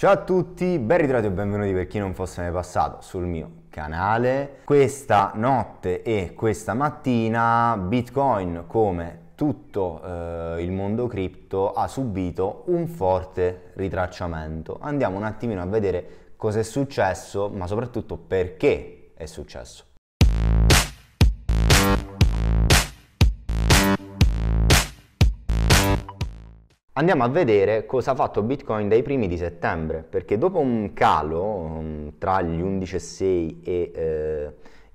Ciao a tutti, ben ritrovati o benvenuti per chi non fosse mai passato sul mio canale. Questa notte e questa mattina Bitcoin, come tutto eh, il mondo cripto, ha subito un forte ritracciamento. Andiamo un attimino a vedere cosa è successo, ma soprattutto perché è successo. Andiamo a vedere cosa ha fatto Bitcoin dai primi di settembre, perché dopo un calo um, tra gli 11,6 e eh,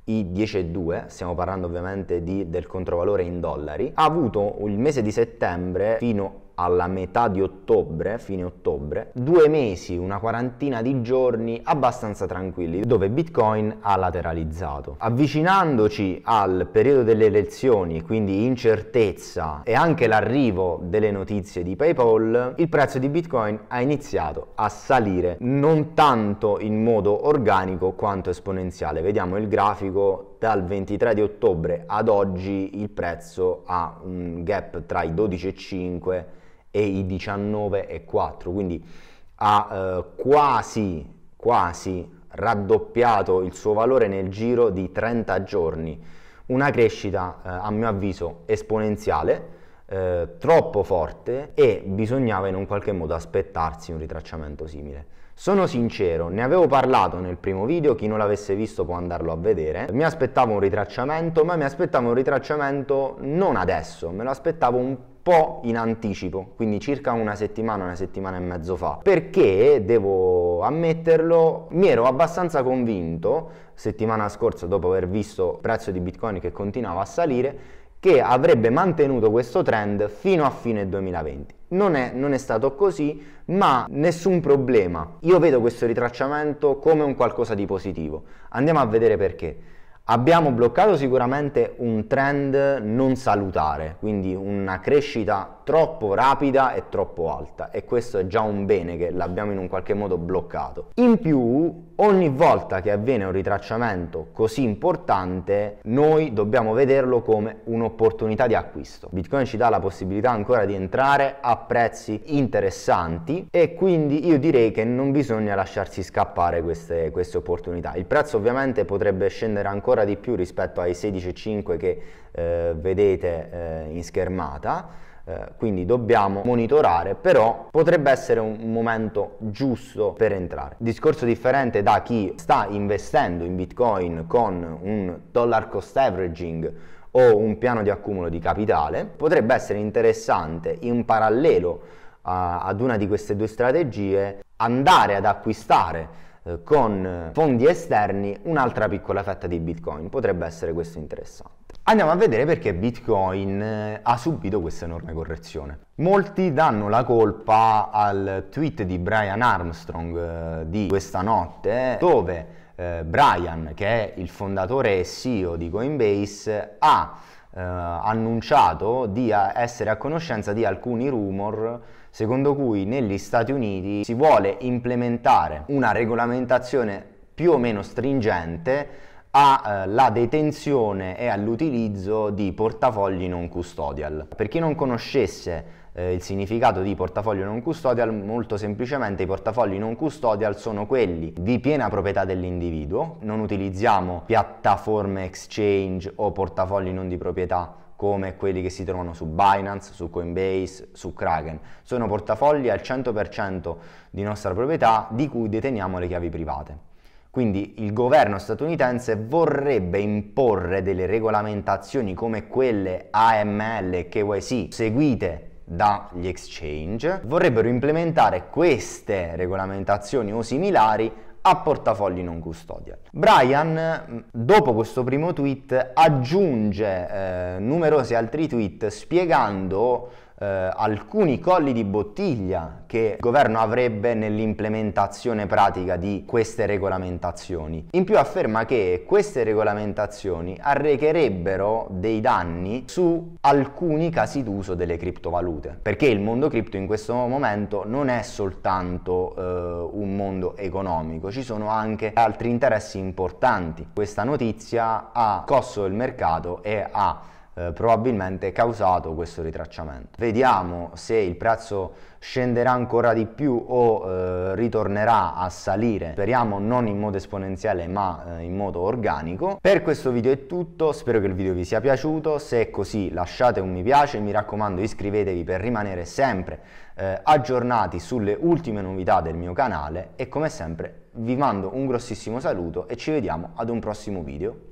i 10,2, stiamo parlando ovviamente di, del controvalore in dollari, ha avuto il mese di settembre fino alla metà di ottobre, fine ottobre, due mesi, una quarantina di giorni abbastanza tranquilli dove Bitcoin ha lateralizzato. Avvicinandoci al periodo delle elezioni, quindi incertezza e anche l'arrivo delle notizie di PayPal, il prezzo di Bitcoin ha iniziato a salire non tanto in modo organico quanto esponenziale. Vediamo il grafico dal 23 di ottobre ad oggi il prezzo ha un gap tra i 12,5 e i 19,4, quindi ha eh, quasi, quasi raddoppiato il suo valore nel giro di 30 giorni, una crescita eh, a mio avviso esponenziale eh, troppo forte e bisognava in un qualche modo aspettarsi un ritracciamento simile. Sono sincero, ne avevo parlato nel primo video, chi non l'avesse visto può andarlo a vedere. Mi aspettavo un ritracciamento, ma mi aspettavo un ritracciamento non adesso, me lo aspettavo un po' in anticipo, quindi circa una settimana, una settimana e mezzo fa, perché devo ammetterlo, mi ero abbastanza convinto settimana scorsa dopo aver visto il prezzo di Bitcoin che continuava a salire che avrebbe mantenuto questo trend fino a fine 2020. Non è, non è, stato così, ma nessun problema. Io vedo questo ritracciamento come un qualcosa di positivo. Andiamo a vedere perché. Abbiamo bloccato sicuramente un trend non salutare, quindi una crescita troppo rapida e troppo alta e questo è già un bene che l'abbiamo in un qualche modo bloccato. In più, ogni volta che avviene un ritracciamento così importante, noi dobbiamo vederlo come un'opportunità di acquisto. Bitcoin ci dà la possibilità ancora di entrare a prezzi interessanti e quindi io direi che non bisogna lasciarsi scappare queste, queste opportunità. Il prezzo ovviamente potrebbe scendere ancora ancora di più rispetto ai 16,5 che eh, vedete eh, in schermata. Eh, quindi dobbiamo monitorare, però potrebbe essere un momento giusto per entrare. Discorso differente da chi sta investendo in Bitcoin con un dollar cost averaging o un piano di accumulo di capitale, potrebbe essere interessante in parallelo uh, ad una di queste due strategie andare ad acquistare con eh, fondi esterni un'altra piccola fetta di Bitcoin. Potrebbe essere questo interessante. Andiamo a vedere perché Bitcoin eh, ha subito questa enorme correzione. Molti danno la colpa al tweet di Brian Armstrong eh, di questa notte dove Brian, che è il fondatore e CEO di Coinbase, ha eh, annunciato di essere a conoscenza di alcuni rumor secondo cui negli Stati Uniti si vuole implementare una regolamentazione più o meno stringente alla eh, detenzione e all'utilizzo di portafogli non custodial. Per chi non conoscesse eh, il significato di portafoglio non custodial, molto semplicemente i portafogli non custodial sono quelli di piena proprietà dell'individuo, non utilizziamo piattaforme exchange o portafogli non di proprietà come quelli che si trovano su Binance, su Coinbase, su Kraken. Sono portafogli al 100% di nostra proprietà di cui deteniamo le chiavi private. Quindi il governo statunitense vorrebbe imporre delle regolamentazioni come quelle AML e KYC seguite dagli exchange vorrebbero implementare queste regolamentazioni o similari a portafogli non custodial. Brian, mm, dopo questo primo tweet, aggiunge eh, numerosi altri tweet spiegando eh, alcuni colli di bottiglia che il governo avrebbe nell'implementazione pratica di queste regolamentazioni. In più afferma che queste regolamentazioni arrecherebbero dei danni su alcuni casi d'uso delle criptovalute, perché il mondo cripto in questo momento non è soltanto eh, un mondo economico, ci sono anche altri interessi importanti. Questa notizia ha cosso il mercato e ha eh, probabilmente causato questo ritracciamento. Vediamo se il prezzo scenderà ancora di più o eh, ritornerà a salire, speriamo non in modo esponenziale ma eh, in modo organico. Per questo video è tutto, spero che il video vi sia piaciuto, se è così lasciate un mi piace, mi raccomando iscrivetevi per rimanere sempre eh, aggiornati sulle ultime novità del mio canale e come sempre vi mando un grossissimo saluto e ci vediamo ad un prossimo video.